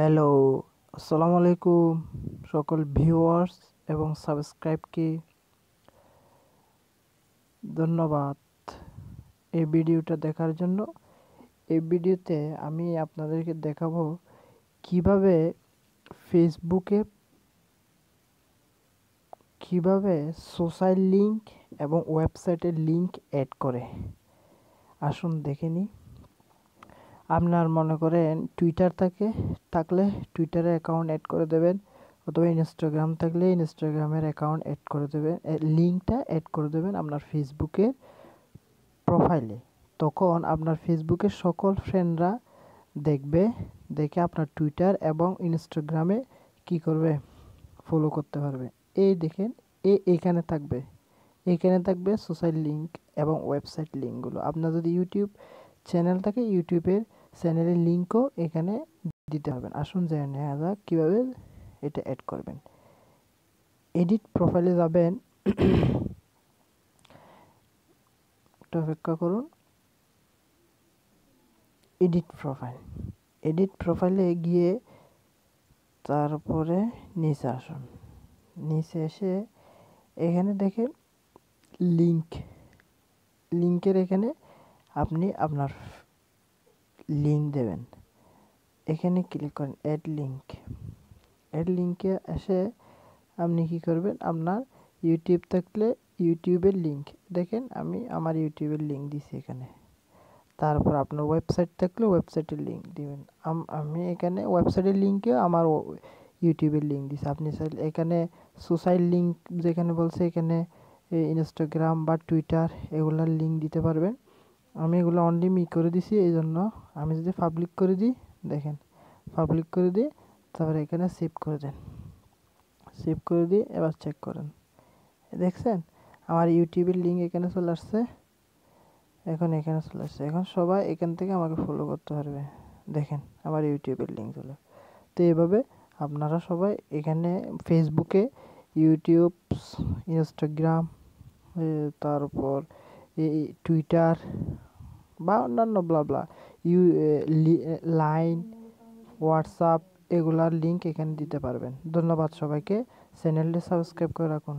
hello আসসালামু আলাইকুম সকল ভিউয়ার্স এবং সাবস্ক্রাইবকে ধন্যবাদ এই ভিডিওটা দেখার জন্য এই ভিডিওতে আমি আপনাদেরকে দেখাবো কিভাবে ফেসবুকে কিভাবে সোশ্যাল লিঙ্ক এবং ওয়েবসাইটের লিঙ্ক অ্যাড করে আসুন দেখে নিই আপনার মনে করেন টুইটার থাকে থাকলে টুইটারে অ্যাকাউন্ট অ্যাড করে দেবেন অথবা ইনস্টাগ্রাম থাকলে ইনস্টাগ্রামের অ্যাকাউন্ট অ্যাড করে দেবেন লিঙ্কটা অ্যাড করে দেবেন আপনার ফেসবুকের প্রোফাইলে তখন আপনার ফেসবুকের সকল ফ্রেন্ডরা দেখবে দেখে আপনার টুইটার এবং ইনস্টাগ্রামে কি করবে ফলো করতে পারবে এই দেখেন এ এখানে থাকবে এখানে থাকবে সোশ্যাল লিঙ্ক এবং ওয়েবসাইট লিঙ্কগুলো আপনার যদি ইউটিউব চ্যানেল থাকে ইউটিউবের চ্যানেলের লিঙ্কও এখানে দিতে হবে আসুন জেনে নেওয়া যাক কীভাবে এটা অ্যাড করবেন এডিট প্রোফাইলে যাবেন একটু অপেক্ষা করুন এডিট প্রোফাইল এডিট প্রোফাইলে গিয়ে তারপরে নিচে আসুন নিচে এসে এখানে দেখেন লিঙ্ক লিঙ্কের এখানে আপনি আপনার লিঙ্ক দেবেন এখানে ক্লিক করেন অ্যাড লিঙ্ক অ্যাড লিঙ্কে এসে আপনি কি করবেন আপনার ইউটিউব থাকলে ইউটিউবের লিঙ্ক দেখেন আমি আমার ইউটিউবের লিঙ্ক দিছি এখানে তারপর আপনার ওয়েবসাইট থাকলে ওয়েবসাইটের লিঙ্ক দিবেন আমি এখানে ওয়েবসাইটের লিঙ্কেও আমার ইউটিউবের লিঙ্ক দিছি আপনি চাইলে এখানে সোশ্যাল লিঙ্ক যেখানে বলছে এখানে ইনস্টাগ্রাম বা টুইটার এগুলার লিঙ্ক দিতে পারবেন আমি এগুলো অনলি মি করে দিছি এই জন্য আমি যদি পাবলিক করে দিই দেখেন পাবলিক করে দিই তারপরে এখানে সেভ করে দেন সেভ করে দিই এবার চেক করেন দেখছেন আমার ইউটিউবের লিঙ্ক এখানে চলে আসছে এখন এখানে চলে আসছে এখন সবাই এখান থেকে আমাকে ফলো করতে পারবে দেখেন আমার ইউটিউবের লিঙ্ক চলে তো এভাবে আপনারা সবাই এখানে ফেসবুকে ইউটিউব ইনস্টাগ্রাম তারপর টুইটার বা অন্যান্য ব্লাবলা ইউ লাইন হোয়াটসঅ্যাপ এগুলার লিঙ্ক এখানে দিতে পারবেন ধন্যবাদ সবাইকে চ্যানেলটি সাবস্ক্রাইব করে রাখুন